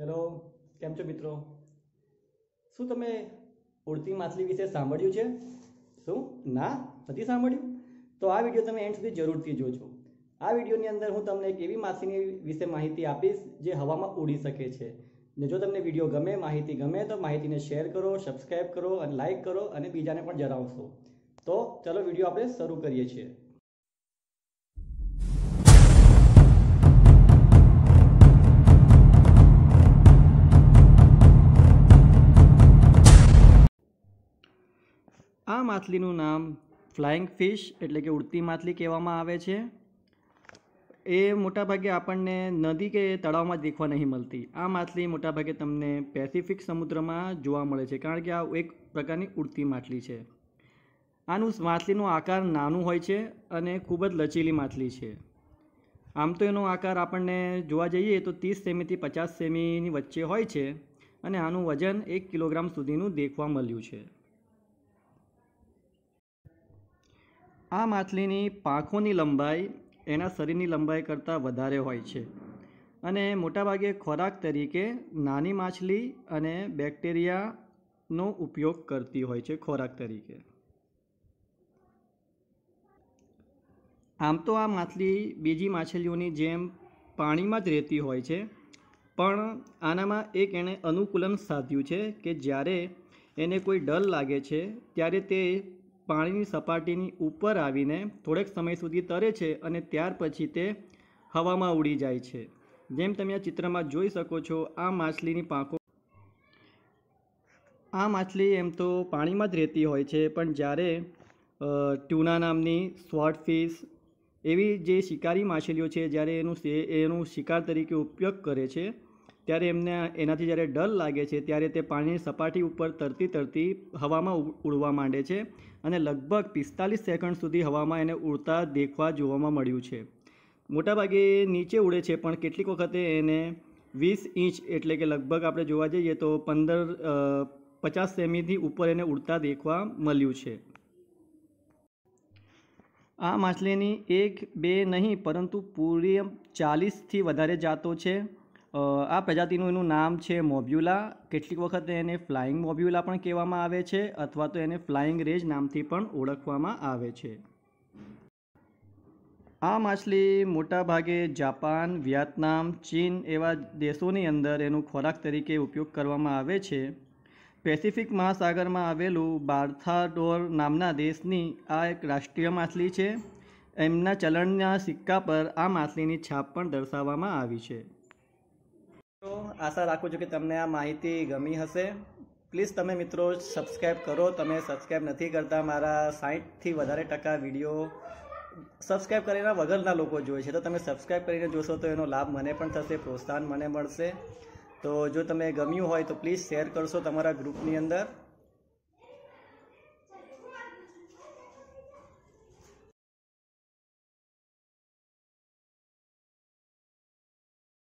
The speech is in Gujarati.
હેલો કેમ છો મિત્રો શું તમે ઉડતી માછલી વિશે સાંભળ્યું છે શું ના નથી સાંભળ્યું તો આ વિડીયો તમે એન્ડ સુધી જરૂરથી જોજો આ વિડીયોની અંદર હું તમને એક એવી માછલીની વિશે માહિતી આપીશ જે હવામાં ઉડી શકે છે ને જો તમને વિડીયો ગમે માહિતી ગમે તો માહિતીને શેર કરો સબસ્ક્રાઈબ કરો અને લાઇક કરો અને બીજાને પણ જણાવશો તો ચલો વિડીયો આપણે શરૂ કરીએ છીએ આ માછલીનું નામ ફ્લાઇંગ ફિશ એટલે કે ઉડતી માછલી કહેવામાં આવે છે એ મોટાભાગે આપણને નદી કે તળાવમાં જ દેખવા નહીં મળતી આ માછલી મોટાભાગે તમને પેસિફિક સમુદ્રમાં જોવા મળે છે કારણ કે આ એક પ્રકારની ઉડતી માછલી છે આનું માછલીનો આકાર નાનું હોય છે અને ખૂબ જ લચીલી માછલી છે આમ તો એનો આકાર આપણને જોવા જઈએ તો ત્રીસ સેમીથી પચાસ સેમીની વચ્ચે હોય છે અને આનું વજન એક કિલોગ્રામ સુધીનું દેખવા મળ્યું છે આ માછલીની પાંખોની લંબાઈ એના શરીરની લંબાઈ કરતાં વધારે હોય છે અને મોટાભાગે ખોરાક તરીકે નાની માછલી અને બેક્ટેરિયાનો ઉપયોગ કરતી હોય છે ખોરાક તરીકે આમ તો આ માછલી બીજી માછલીઓની જેમ પાણીમાં જ રહેતી હોય છે પણ આનામાં એક એણે અનુકૂલન સાધ્યું છે કે જ્યારે એને કોઈ ડર લાગે છે ત્યારે તે પાણીની સપાટીની ઉપર આવીને થોડેક સમય સુધી તરે છે અને ત્યાર પછી તે હવામાં ઉડી જાય છે જેમ તમે આ ચિત્રમાં જોઈ શકો છો આ માછલીની પાંખો આ માછલી એમ તો પાણીમાં જ રહેતી હોય છે પણ જ્યારે ટ્યુના નામની સ્વોટફિશ એવી જે શિકારી માછલીઓ છે જ્યારે એનું એનું શિકાર તરીકે ઉપયોગ કરે છે ત્યારે એમને એનાથી જ્યારે ડર લાગે છે ત્યારે તે પાણીની સપાટી ઉપર તરતી તરતી હવામાં ઉડવા માંડે છે અને લગભગ પિસ્તાલીસ સેકન્ડ સુધી હવામાં એને ઉડતા દેખવા જોવામાં મળ્યું છે મોટાભાગે નીચે ઉડે છે પણ કેટલીક વખતે એને વીસ ઇંચ એટલે કે લગભગ આપણે જોવા જઈએ તો પંદર પચાસ સેમીથી ઉપર એને ઉડતા દેખવા મળ્યું છે આ માછલીની એક બે નહીં પરંતુ પૂરી ચાલીસથી વધારે જાતો છે આ પ્રજાતિનું એનું નામ છે મોબ્યુલા કેટલીક વખત એને ફ્લાઇંગ મોબ્યુલા પણ કહેવામાં આવે છે અથવા તો એને ફ્લાઇંગ રેજ નામથી પણ ઓળખવામાં આવે છે આ માછલી મોટાભાગે જાપાન વિયેતનામ ચીન એવા દેશોની અંદર એનું ખોરાક તરીકે ઉપયોગ કરવામાં આવે છે પેસિફિક મહાસાગરમાં આવેલું બાર્થાડોર નામના દેશની આ એક રાષ્ટ્રીય માછલી છે એમના ચલણના સિક્કા પર આ માછલીની છાપ પણ દર્શાવવામાં આવી છે તો આશા રાખું છું કે તમને આ માહિતી ગમી હશે પ્લીઝ તમે મિત્રો સબસ્ક્રાઈબ કરો તમે સબસ્ક્રાઈબ નથી કરતા મારા સાઠથી વધારે ટકા વિડીયો સબસ્ક્રાઈબ કરેલા વગરના લોકો જોઈએ છે તો તમે સબસ્ક્રાઈબ કરીને જોશો તો એનો લાભ મને પણ થશે પ્રોત્સાહન મને મળશે તો જો તમે ગમ્યું હોય તો પ્લીઝ શેર કરશો તમારા ગ્રુપની અંદર